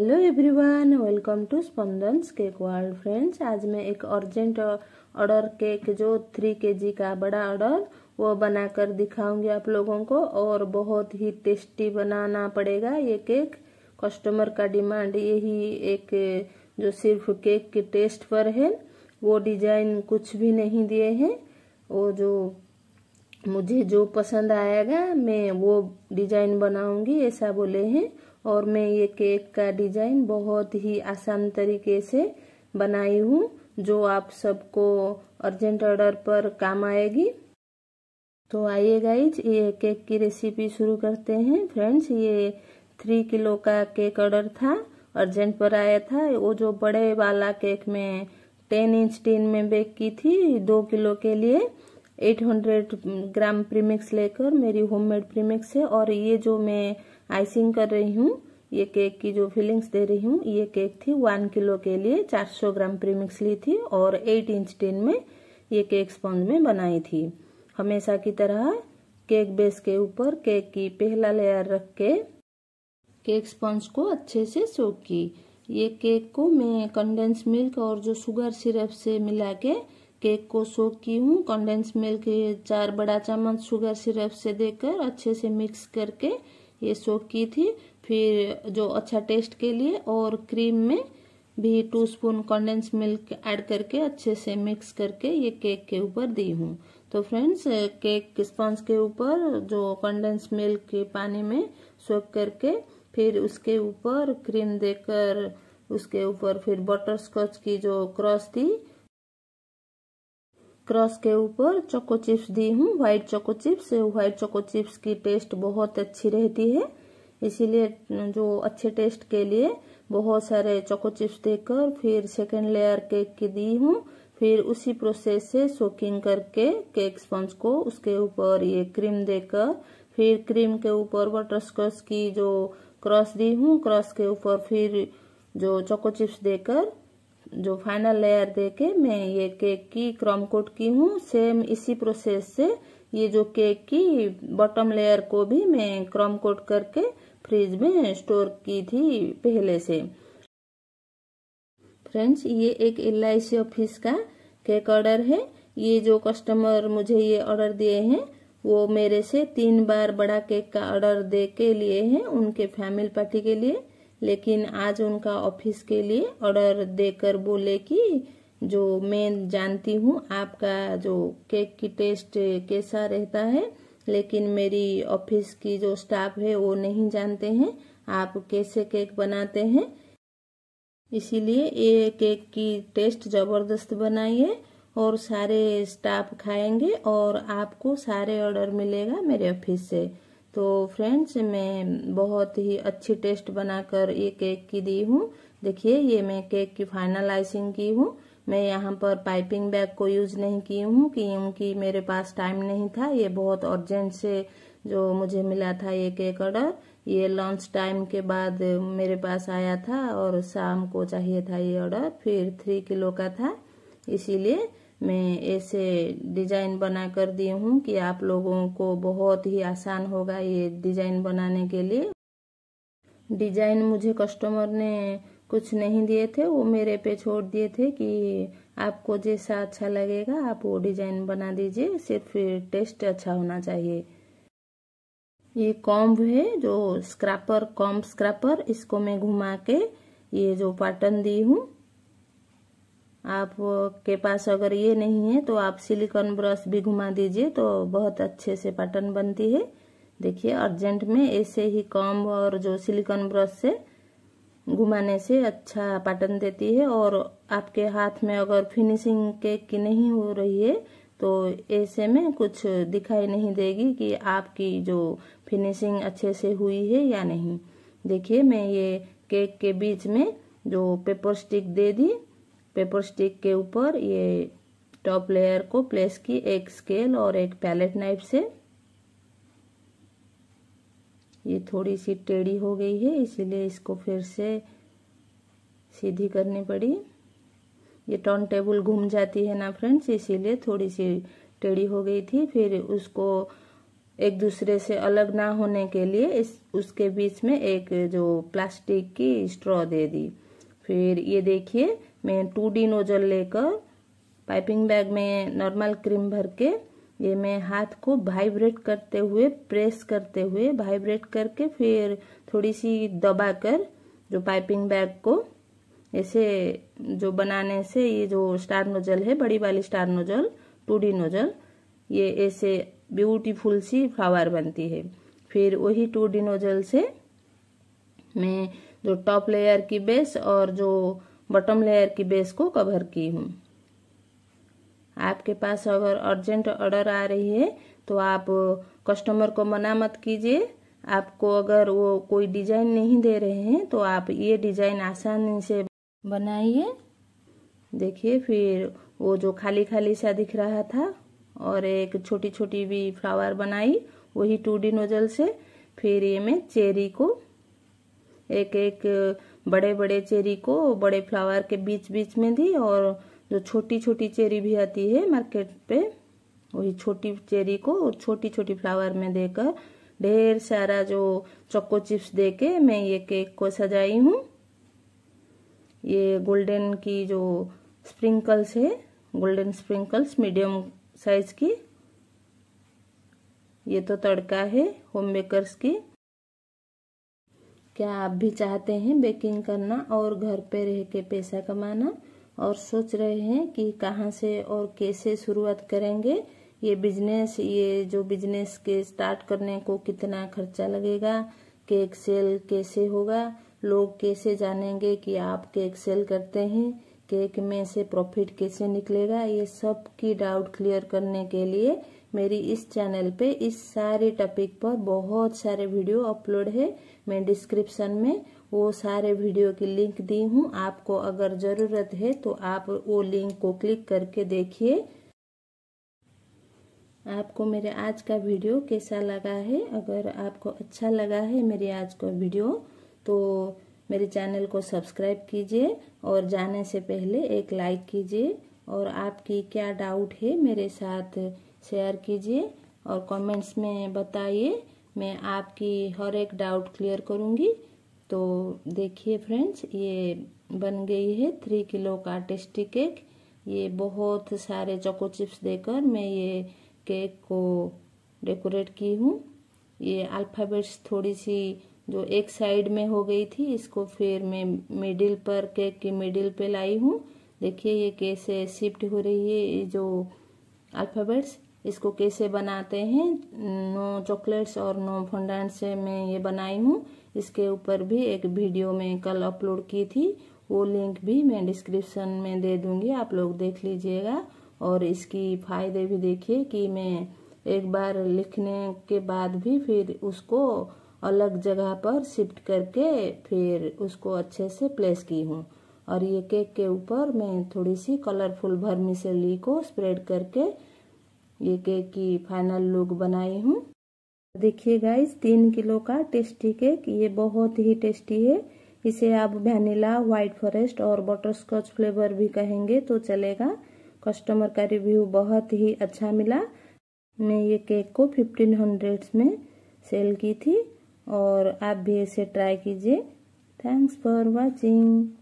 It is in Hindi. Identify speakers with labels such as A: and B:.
A: hello everyone welcome to Spandan's cake world friends आज मैं एक अर्जेंट ऑर्डर केक जो थ्री के जी का बड़ा ऑर्डर वो बनाकर दिखाऊंगी आप लोगों को और बहुत ही टेस्टी बनाना पड़ेगा ये केक कस्टमर का डिमांड यही एक जो सिर्फ केक के टेस्ट पर है वो डिजाइन कुछ भी नहीं दिए हैं वो जो मुझे जो पसंद आएगा मैं वो डिजाइन बनाऊंगी ऐसा बोले हैं और मैं ये केक का डिजाइन बहुत ही आसान तरीके से बनाई हूँ जो आप सबको अर्जेंट ऑर्डर पर काम आएगी तो आइए गाइज ये केक की रेसिपी शुरू करते हैं फ्रेंड्स ये थ्री किलो का केक ऑर्डर था अर्जेंट पर आया था वो जो बड़े वाला केक में टेन इंच टीन में बेक की थी दो किलो के लिए 800 ग्राम प्रीमिक्स लेकर मेरी होममेड प्रीमिक्स है और ये जो मैं आइसिंग कर रही हूँ ये केक की जो फीलिंग्स दे रही हूँ ये केक थी वन किलो के लिए 400 ग्राम प्रीमिक्स ली थी और एट इंच टिन में ये केक स्पॉन्ज में बनाई थी हमेशा की तरह केक बेस के ऊपर केक की पहला लेयर रख के केक स्पॉन्ज को अच्छे से सोक की ये केक को मैं कंडेंस मिल्क और जो शुगर सिरप से मिला के केक को सोक की हूँ कंडेंस मिल्क चार बड़ा चम्मच शुगर सिरप से देकर अच्छे से मिक्स करके ये सोक की थी फिर जो अच्छा टेस्ट के लिए और क्रीम में भी two spoon condense milk add करके अच्छे से मिक्स करके ये केक के ऊपर दी हूँ तो फ्रेंड्स केक स्पॉन्ज के ऊपर जो कंडेंस मिल्क के पानी में सोक करके फिर उसके ऊपर क्रीम देकर उसके ऊपर फिर बटर स्कॉच की जो क्रॉस थी क्रॉस के ऊपर चोको चिप्स दी हूँ white choco chips white choco chips की टेस्ट बहुत अच्छी रहती है इसीलिए जो अच्छे टेस्ट के लिए बहुत सारे चोको चिप्स देकर फिर सेकेंड लेयर केक की दी हूँ फिर उसी प्रोसेस से सोकिंग करके केक स्पंज को उसके ऊपर ये क्रीम देकर फिर क्रीम के ऊपर बटर स्कॉच की जो क्रॉस दी हूँ क्रॉस के ऊपर फिर जो चोको चिप्स देकर जो फाइनल लेयर दे के मैं ये केक की क्रॉम कोट की हूँ सेम इसी प्रोसेस से ये जो केक की बॉटम लेयर को भी मैं क्रॉम कोट करके फ्रिज में स्टोर की थी पहले से फ्रेंड्स ये एक एल ऑफिस का केक ऑर्डर है ये जो कस्टमर मुझे ये ऑर्डर दिए हैं वो मेरे से तीन बार बड़ा केक का ऑर्डर दे के लिए हैं उनके फैमिली पार्टी के लिए लेकिन आज उनका ऑफिस के लिए ऑर्डर देकर बोले कि जो मैं जानती हूँ आपका जो केक की टेस्ट कैसा रहता है लेकिन मेरी ऑफिस की जो स्टाफ है वो नहीं जानते हैं आप कैसे केक बनाते हैं इसीलिए ये केक की टेस्ट ज़बरदस्त बनाइए और सारे स्टाफ खाएंगे और आपको सारे ऑर्डर मिलेगा मेरे ऑफिस से तो फ्रेंड्स मैं बहुत ही अच्छी टेस्ट बनाकर ये केक की दी हूँ देखिए ये मैं केक की फाइनल आइसिंग की हूँ मैं यहाँ पर पाइपिंग बैग को यूज नहीं की हूँ क्योंकि मेरे पास टाइम नहीं था ये बहुत अर्जेंट से जो मुझे मिला था ये केक ऑर्डर ये लंच टाइम के बाद मेरे पास आया था और शाम को चाहिए था ये ऑर्डर फिर थ्री किलो का था इसीलिए मैं ऐसे डिजाइन बना कर दी हूँ कि आप लोगों को बहुत ही आसान होगा ये डिजाइन बनाने के लिए डिजाइन मुझे कस्टमर ने कुछ नहीं दिए थे वो मेरे पे छोड़ दिए थे कि आपको जैसा अच्छा लगेगा आप वो डिजाइन बना दीजिए सिर्फ टेस्ट अच्छा होना चाहिए ये कॉम्ब है जो स्क्रैपर कॉम्ब स्क्रैपर इसको मैं घुमा के ये जो पैटर्न दी हूँ आप के पास अगर ये नहीं है तो आप सिलिकॉन ब्रश भी घुमा दीजिए तो बहुत अच्छे से पैटर्न बनती है देखिए अर्जेंट में ऐसे ही कॉम और जो सिलिकॉन ब्रश से घुमाने से अच्छा पैटर्न देती है और आपके हाथ में अगर फिनिशिंग केक की नहीं हो रही है तो ऐसे में कुछ दिखाई नहीं देगी कि आपकी जो फिनिशिंग अच्छे से हुई है या नहीं देखिए मैं ये केक के बीच में जो पेपर स्टिक दे दी पेपर स्टिक के ऊपर ये टॉप लेयर को प्लेस की एक स्केल और एक पैलेट नाइफ से ये थोड़ी सी टेढ़ी हो गई है इसीलिए इसको फिर से सीधी करनी पड़ी ये टर्न टेबल घूम जाती है ना फ्रेंड्स इसीलिए थोड़ी सी टेढ़ी हो गई थी फिर उसको एक दूसरे से अलग ना होने के लिए इस उसके बीच में एक जो प्लास्टिक की स्ट्रॉ दे दी फिर ये देखिए मैं टू डी नोजल लेकर पाइपिंग बैग में नॉर्मल क्रीम भर के ये मैं हाथ को वाइब्रेट करते हुए प्रेस करते हुए वाइब्रेट करके फिर थोड़ी सी दबा कर जो पाइपिंग बैग को ऐसे जो बनाने से ये जो स्टार नोजल है बड़ी वाली star nozzle two D nozzle ये ऐसे ब्यूटीफुल सी फ्लावर बनती है फिर वही टू डी नोजल से मैं जो टॉप लेयर की बेस और जो बॉटम लेयर की बेस को कवर की हूँ आपके पास अगर अर्जेंट ऑर्डर आ रही है तो आप कस्टमर को मना मत कीजिए आपको अगर वो कोई डिजाइन नहीं दे रहे हैं तो आप ये डिजाइन आसानी से बनाइए देखिए फिर वो जो खाली खाली सा दिख रहा था और एक छोटी छोटी भी फ्लावर बनाई वही टू डी नोजल से फिर ये मैं चेरी को एक एक बड़े बड़े चेरी को बड़े फ्लावर के बीच बीच में दी और जो छोटी छोटी चेरी भी आती है मार्केट पे वही छोटी चेरी को छोटी छोटी फ्लावर में देकर ढेर सारा जो चोको चिप्स दे के मैं ये केक को सजाई हूँ ये गोल्डन की जो स्प्रिंकल्स है गोल्डन स्प्रिंकल्स मीडियम साइज की ये तो तड़का है होम मेकर्स की क्या आप भी चाहते हैं बेकिंग करना और घर पे रह के पैसा कमाना और सोच रहे हैं कि कहाँ से और कैसे शुरुआत करेंगे ये बिजनेस ये जो बिजनेस के स्टार्ट करने को कितना खर्चा लगेगा केक सेल कैसे होगा लोग कैसे जानेंगे कि आप केक सेल करते हैं केक में से प्रॉफिट कैसे निकलेगा ये सब की डाउट क्लियर करने के लिए मेरी इस चैनल पे इस सारे टॉपिक पर बहुत सारे वीडियो अपलोड है मैं डिस्क्रिप्शन में वो सारे वीडियो की लिंक दी हूँ आपको अगर ज़रूरत है तो आप वो लिंक को क्लिक करके देखिए आपको मेरे आज का वीडियो कैसा लगा है अगर आपको अच्छा लगा है मेरे आज का वीडियो तो मेरे चैनल को सब्सक्राइब कीजिए और जाने से पहले एक लाइक कीजिए और आपकी क्या डाउट है मेरे साथ शेयर कीजिए और कमेंट्स में बताइए मैं आपकी हर एक डाउट क्लियर करूँगी तो देखिए फ्रेंड्स ये बन गई है थ्री किलो का टेस्टी केक ये बहुत सारे चोको चिप्स देकर मैं ये केक को डेकोरेट की हूँ ये अल्फ़ाबेट्स थोड़ी सी जो एक साइड में हो गई थी इसको फिर मैं मिडिल पर केक के मिडिल पे लाई हूँ देखिए ये कैसे शिफ्ट हो रही है ये जो अल्फ़ाबेट्स इसको कैसे बनाते हैं नो चॉकलेट्स और नो फंडेंट से मैं ये बनाई हूँ इसके ऊपर भी एक वीडियो मैं कल अपलोड की थी वो लिंक भी मैं डिस्क्रिप्शन में दे दूँगी आप लोग देख लीजिएगा और इसकी फ़ायदे भी देखिए कि मैं एक बार लिखने के बाद भी फिर उसको अलग जगह पर शिफ्ट करके फिर उसको अच्छे से प्लेस की हूँ और ये केक के ऊपर मैं थोड़ी सी कलरफुल भरमी से ली को स्प्रेड करके ये केक की फाइनल लुक बनाई हूँ देखिए गाइस तीन किलो का टेस्टी केक ये बहुत ही टेस्टी है इसे आप वैनिला व्हाइट फॉरेस्ट और बटरस्कॉच फ्लेवर भी कहेंगे तो चलेगा कस्टमर का रिव्यू बहुत ही अच्छा मिला मैं ये केक को फिफ्टीन हंड्रेड में सेल की थी और आप भी इसे ट्राई कीजिए थैंक्स फॉर वॉचिंग